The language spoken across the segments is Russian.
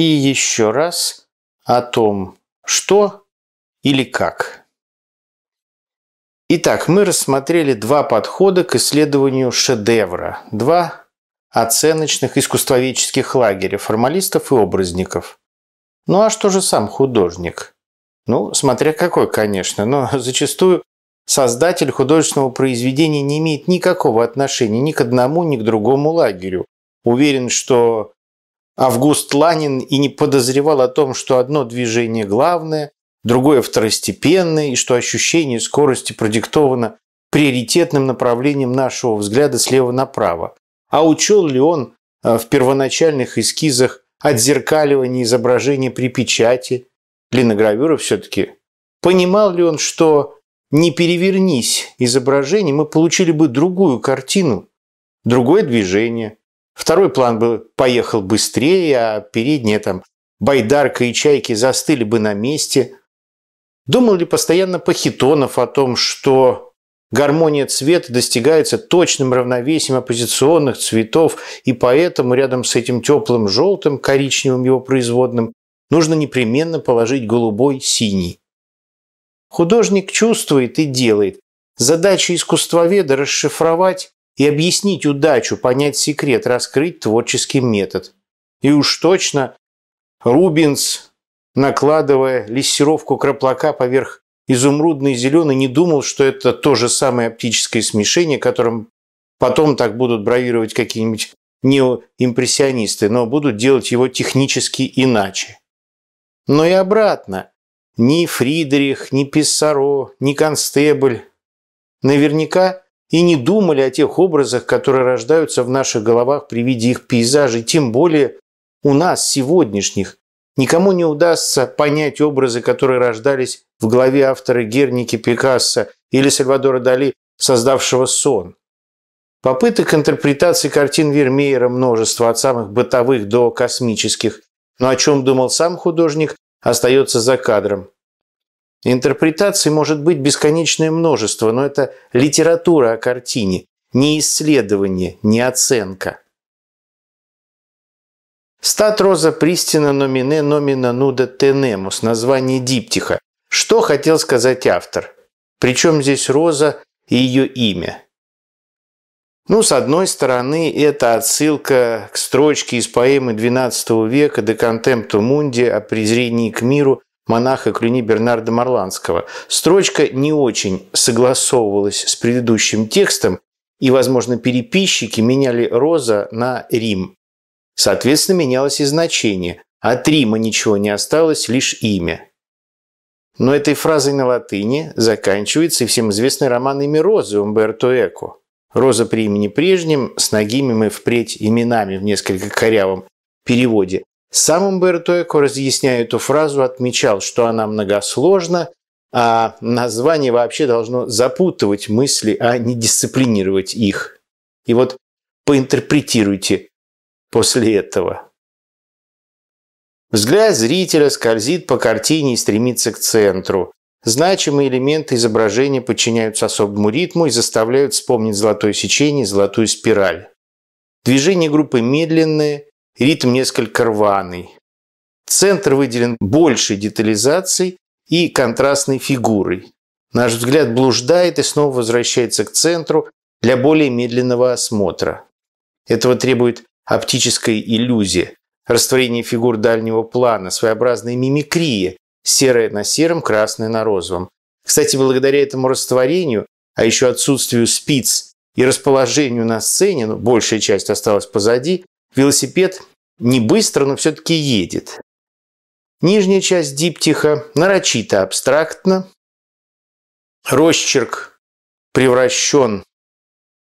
и еще раз о том, что или как. Итак, мы рассмотрели два подхода к исследованию шедевра, два оценочных искусствоведческих лагеря формалистов и образников. Ну а что же сам художник? Ну, смотря какой, конечно, но зачастую создатель художественного произведения не имеет никакого отношения ни к одному, ни к другому лагерю. Уверен, что Август Ланин и не подозревал о том, что одно движение главное, другое второстепенное, и что ощущение скорости продиктовано приоритетным направлением нашего взгляда слева направо. А учел ли он э, в первоначальных эскизах отзеркаливание изображения при печати, линогравюра все-таки, понимал ли он, что не перевернись изображение, мы получили бы другую картину, другое движение, Второй план бы поехал быстрее, а передние там байдарка и чайки застыли бы на месте. Думал ли постоянно Пахитонов о том, что гармония цвета достигается точным равновесием оппозиционных цветов, и поэтому рядом с этим теплым желтым, коричневым его производным, нужно непременно положить голубой синий. Художник чувствует и делает. Задача искусствоведа – расшифровать и объяснить удачу, понять секрет, раскрыть творческий метод. И уж точно Рубинс, накладывая лессировку краплака поверх изумрудной зеленой, не думал, что это то же самое оптическое смешение, которым потом так будут бравировать какие-нибудь неоимпрессионисты, но будут делать его технически иначе. Но и обратно. Ни Фридрих, ни Писсаро, ни Констебль. Наверняка и не думали о тех образах, которые рождаются в наших головах при виде их пейзажей, тем более у нас, сегодняшних. Никому не удастся понять образы, которые рождались в голове автора Герники Пикассо или Сальвадора Дали, создавшего сон. Попыток интерпретации картин Вермеера множество, от самых бытовых до космических. Но о чем думал сам художник, остается за кадром. Интерпретаций может быть бесконечное множество, но это литература о картине, не исследование, не оценка. Стат роза пристина номине номина нуда тенемус, название диптиха. Что хотел сказать автор? Причем здесь роза и ее имя? Ну, с одной стороны, это отсылка к строчке из поэмы XII века "De contemptu mundi" о презрении к миру монаха Крюни Бернарда Марланского. Строчка не очень согласовывалась с предыдущим текстом, и, возможно, переписчики меняли «роза» на «рим». Соответственно, менялось и значение. От Рима ничего не осталось, лишь имя. Но этой фразой на латыни заканчивается и всем известный роман «Имя Розы» Умберто Эко. «Роза при имени прежнем, с ногими мы впредь именами» в несколько корявом переводе. Сам Умберто Эко, разъясняя эту фразу, отмечал, что она многосложна, а название вообще должно запутывать мысли, а не дисциплинировать их. И вот поинтерпретируйте после этого. Взгляд зрителя скользит по картине и стремится к центру. Значимые элементы изображения подчиняются особому ритму и заставляют вспомнить золотое сечение и золотую спираль. Движения группы медленные, ритм несколько рваный. Центр выделен большей детализацией и контрастной фигурой. Наш взгляд блуждает и снова возвращается к центру для более медленного осмотра. Этого требует оптическая иллюзия, растворение фигур дальнего плана, своеобразная мимикрия, серое на сером, красное на розовом. Кстати, благодаря этому растворению, а еще отсутствию спиц и расположению на сцене, ну, большая часть осталась позади, Велосипед не быстро, но все-таки едет. Нижняя часть диптиха нарочито абстрактна. Росчерк превращен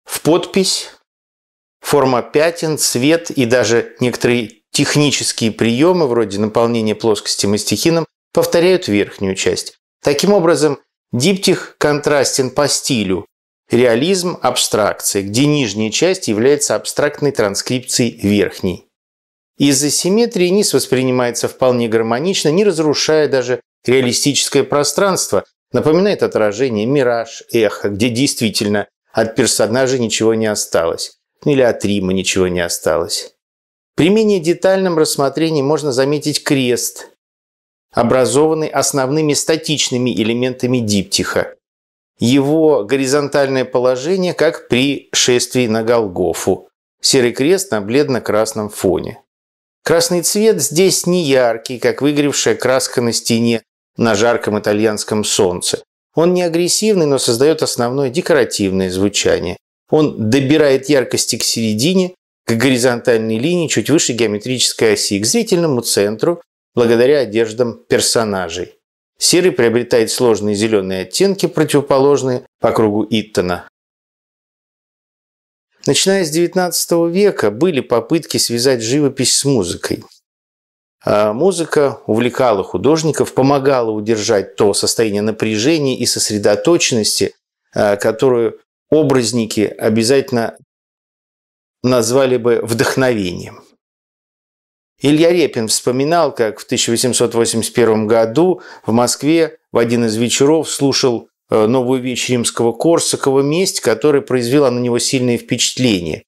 в подпись. Форма пятен, цвет и даже некоторые технические приемы, вроде наполнения плоскости мастихином, повторяют верхнюю часть. Таким образом, диптих контрастен по стилю, реализм абстракции, где нижняя часть является абстрактной транскрипцией верхней. Из-за симметрии низ воспринимается вполне гармонично, не разрушая даже реалистическое пространство, напоминает отражение мираж, эхо, где действительно от персонажа ничего не осталось, ну или от Рима ничего не осталось. При менее детальном рассмотрении можно заметить крест, образованный основными статичными элементами диптиха – его горизонтальное положение, как при шествии на Голгофу. Серый крест на бледно-красном фоне. Красный цвет здесь не яркий, как выгоревшая краска на стене на жарком итальянском солнце. Он не агрессивный, но создает основное декоративное звучание. Он добирает яркости к середине, к горизонтальной линии, чуть выше геометрической оси, к зрительному центру, благодаря одеждам персонажей. Серый приобретает сложные зеленые оттенки, противоположные по кругу Иттона. Начиная с XIX века были попытки связать живопись с музыкой. А музыка увлекала художников, помогала удержать то состояние напряжения и сосредоточенности, а, которую образники обязательно назвали бы вдохновением. Илья Репин вспоминал, как в 1881 году в Москве в один из вечеров слушал э, новую вещь римского Корсакова «Месть», которая произвела на него сильное впечатление.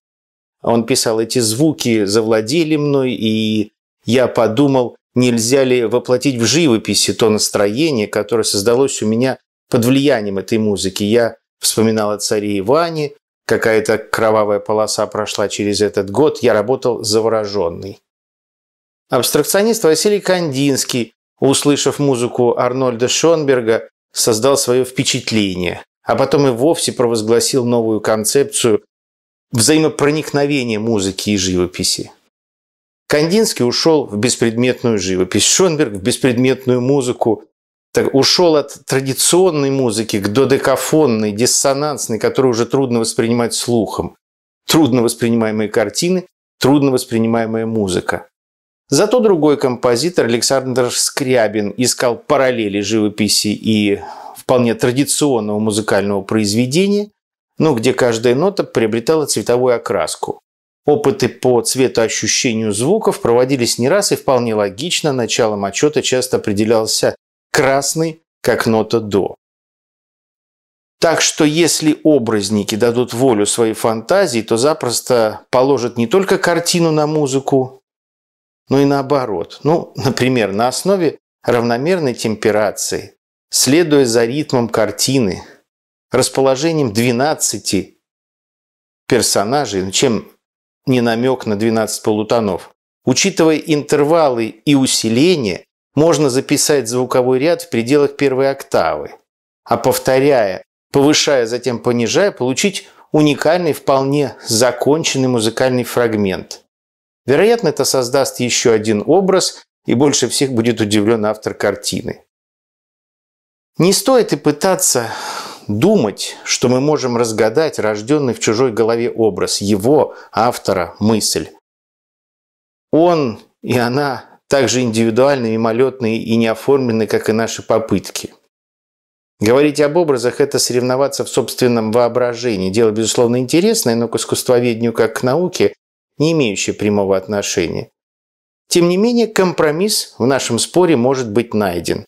Он писал, эти звуки завладели мной, и я подумал, нельзя ли воплотить в живописи то настроение, которое создалось у меня под влиянием этой музыки. Я вспоминал о царе Иване, какая-то кровавая полоса прошла через этот год, я работал завороженный. Абстракционист Василий Кандинский, услышав музыку Арнольда Шонберга, создал свое впечатление, а потом и вовсе провозгласил новую концепцию взаимопроникновения музыки и живописи. Кандинский ушел в беспредметную живопись, Шонберг в беспредметную музыку, так, ушел от традиционной музыки к додекафонной, диссонансной, которую уже трудно воспринимать слухом. Трудно воспринимаемые картины, трудно воспринимаемая музыка. Зато другой композитор Александр Скрябин искал параллели живописи и вполне традиционного музыкального произведения, ну, где каждая нота приобретала цветовую окраску. Опыты по цветоощущению звуков проводились не раз и вполне логично началом отчета часто определялся красный как нота до. Так что если образники дадут волю своей фантазии, то запросто положат не только картину на музыку, но ну и наоборот. Ну, например, на основе равномерной темперации, следуя за ритмом картины, расположением 12 персонажей, ну, чем не намек на 12 полутонов, учитывая интервалы и усиление, можно записать звуковой ряд в пределах первой октавы, а повторяя, повышая, затем понижая, получить уникальный, вполне законченный музыкальный фрагмент – Вероятно, это создаст еще один образ, и больше всех будет удивлен автор картины. Не стоит и пытаться думать, что мы можем разгадать рожденный в чужой голове образ, его, автора, мысль. Он и она также индивидуальны, мимолетные и не оформлены, как и наши попытки. Говорить об образах – это соревноваться в собственном воображении. Дело, безусловно, интересное, но к искусствоведению, как к науке, не имеющие прямого отношения. Тем не менее, компромисс в нашем споре может быть найден.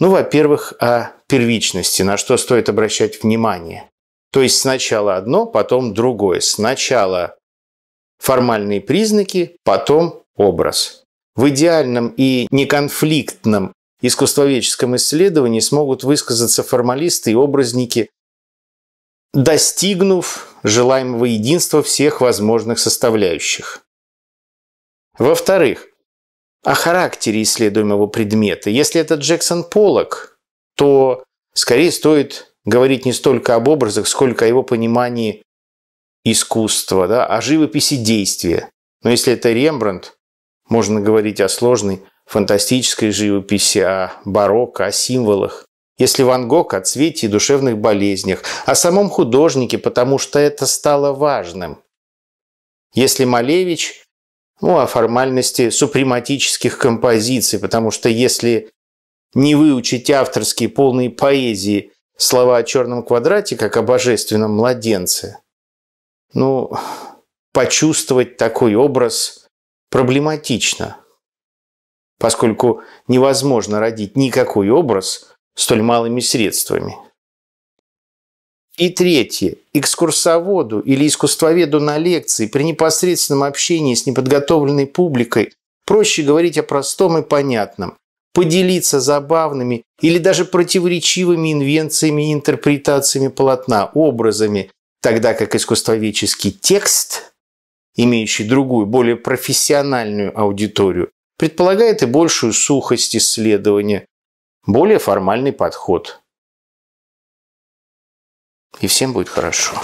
Ну, во-первых, о первичности, на что стоит обращать внимание. То есть сначала одно, потом другое. Сначала формальные признаки, потом образ. В идеальном и неконфликтном искусствоведческом исследовании смогут высказаться формалисты и образники, достигнув желаемого единства всех возможных составляющих. Во-вторых, о характере исследуемого предмета. Если это Джексон Поллок, то скорее стоит говорить не столько об образах, сколько о его понимании искусства, да, о живописи действия. Но если это Рембрандт, можно говорить о сложной фантастической живописи, о барокко, о символах. Если Ван Гог о цвете и душевных болезнях, о самом художнике, потому что это стало важным. Если Малевич, ну, о формальности супрематических композиций, потому что если не выучить авторские полные поэзии слова о черном квадрате, как о божественном младенце, ну, почувствовать такой образ проблематично, поскольку невозможно родить никакой образ – столь малыми средствами. И третье. Экскурсоводу или искусствоведу на лекции при непосредственном общении с неподготовленной публикой проще говорить о простом и понятном, поделиться забавными или даже противоречивыми инвенциями и интерпретациями полотна, образами, тогда как искусствоведческий текст, имеющий другую, более профессиональную аудиторию, предполагает и большую сухость исследования, более формальный подход. И всем будет хорошо.